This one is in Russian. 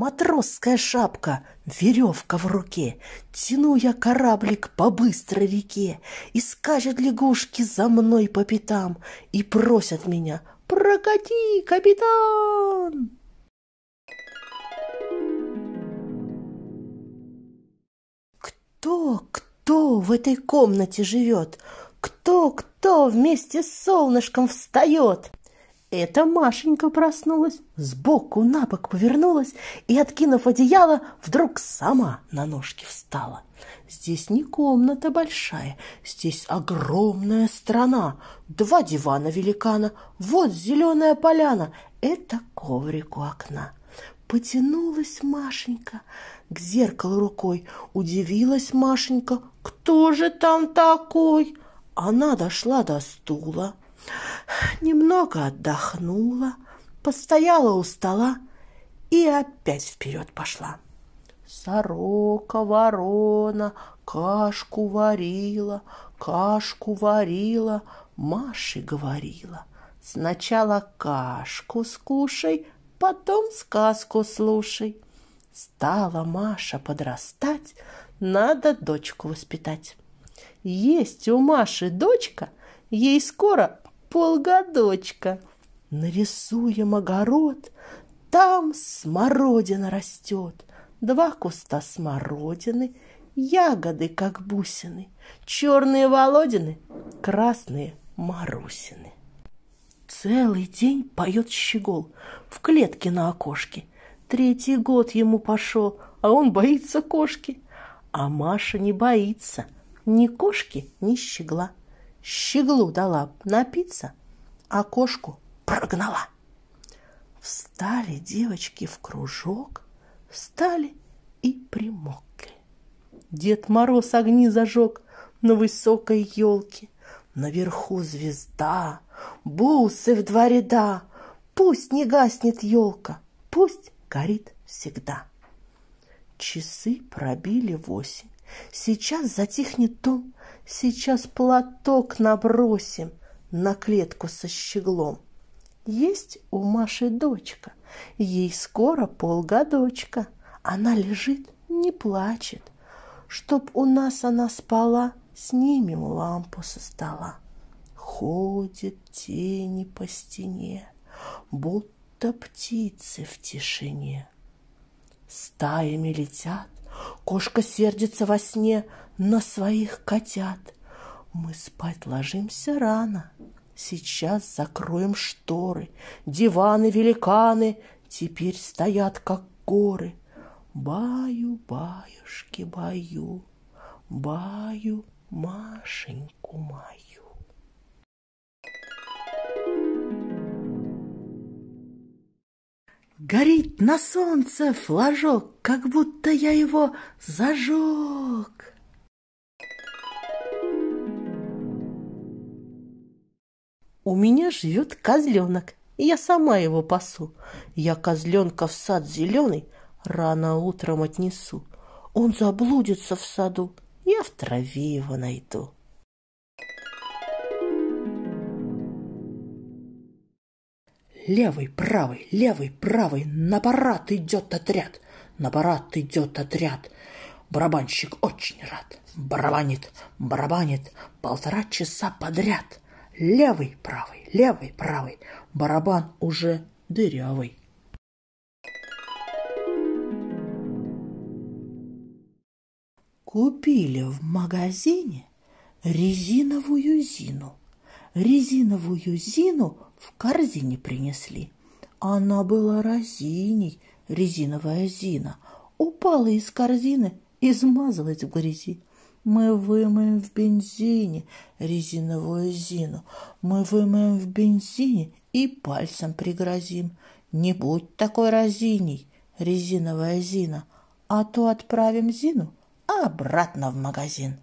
матросская шапка, веревка в руке. Тяну я кораблик по быстрой реке, и скачут лягушки за мной по пятам, и просят меня «Прокати, капитан!» Кто, кто в этой комнате живет? Кто, кто вместе с солнышком встает? Это Машенька проснулась, сбоку на бок повернулась и, откинув одеяло, вдруг сама на ножки встала. Здесь не комната большая, здесь огромная страна. Два дивана великана, вот зеленая поляна, это коврик у окна. Потянулась Машенька к зеркалу рукой. Удивилась Машенька, кто же там такой? Она дошла до стула, немного отдохнула, постояла у стола и опять вперед пошла. Сорока, ворона, кашку варила, кашку варила, Маше говорила. Сначала кашку скушай, потом сказку слушай. Стала Маша подрастать, надо дочку воспитать. Есть у Маши дочка, ей скоро полгодочка. Нарисуем огород, там смородина растет. Два куста смородины, ягоды, как бусины, черные Володины, красные Марусины. Целый день поет щегол в клетке на окошке. Третий год ему пошел, а он боится кошки. А Маша не боится ни кошки, ни щегла щеглу дала напиться, а кошку прогнала. Встали девочки в кружок, встали и примокли. Дед Мороз огни зажег на высокой елке. Наверху звезда, бусы в два ряда. Пусть не гаснет елка, пусть горит всегда. Часы пробили восемь. Сейчас затихнет дом, сейчас платок набросим на клетку со щеглом. Есть у Маши дочка, ей скоро полгодочка. Она лежит, не плачет. Чтоб у нас она спала, снимем лампу со стола. Ходят тени по стене, будто птицы в тишине. Стаями летят, Кошка сердится во сне на своих котят. Мы спать ложимся рано. Сейчас закроем шторы. Диваны-великаны теперь стоят, как горы. Баю-баюшки-баю, баю Машеньку мою. Горит на солнце флажок, как будто я его зажег. У меня живет козленок, я сама его пасу. Я козленка в сад зеленый рано утром отнесу. Он заблудится в саду, я в траве его найду. Левый, правый, левый, правый, на парад идет отряд, на парад идет отряд. Барабанщик очень рад, барабанит, барабанит полтора часа подряд. Левый, правый, левый, правый, барабан уже дырявый. Купили в магазине резиновую зину – резиновую Зину в корзине принесли. Она была разиней, резиновая Зина. Упала из корзины и смазалась в грязи. Мы вымоем в бензине резиновую Зину. Мы вымоем в бензине и пальцем пригрозим. Не будь такой разиней, резиновая Зина, а то отправим Зину обратно в магазин.